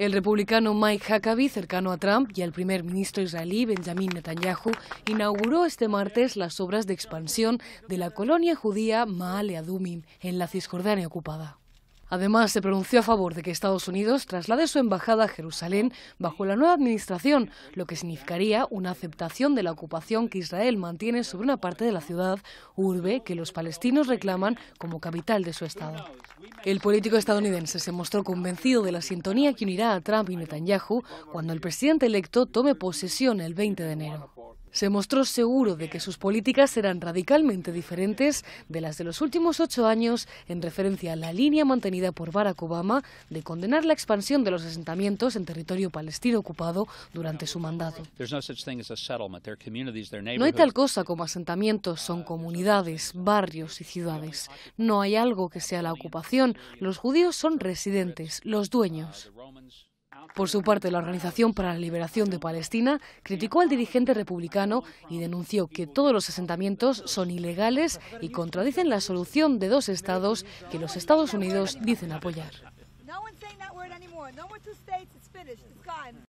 El republicano Mike Huckabee, cercano a Trump, y el primer ministro israelí Benjamin Netanyahu inauguró este martes las obras de expansión de la colonia judía Maale Adumim en la Cisjordania ocupada. Además, se pronunció a favor de que Estados Unidos traslade su embajada a Jerusalén bajo la nueva administración, lo que significaría una aceptación de la ocupación que Israel mantiene sobre una parte de la ciudad, urbe, que los palestinos reclaman como capital de su Estado. El político estadounidense se mostró convencido de la sintonía que unirá a Trump y Netanyahu cuando el presidente electo tome posesión el 20 de enero se mostró seguro de que sus políticas eran radicalmente diferentes de las de los últimos ocho años en referencia a la línea mantenida por Barack Obama de condenar la expansión de los asentamientos en territorio palestino ocupado durante su mandato. No hay tal cosa como asentamientos, son comunidades, barrios y ciudades. No hay algo que sea la ocupación, los judíos son residentes, los dueños. Por su parte, la Organización para la Liberación de Palestina criticó al dirigente republicano y denunció que todos los asentamientos son ilegales y contradicen la solución de dos estados que los Estados Unidos dicen apoyar.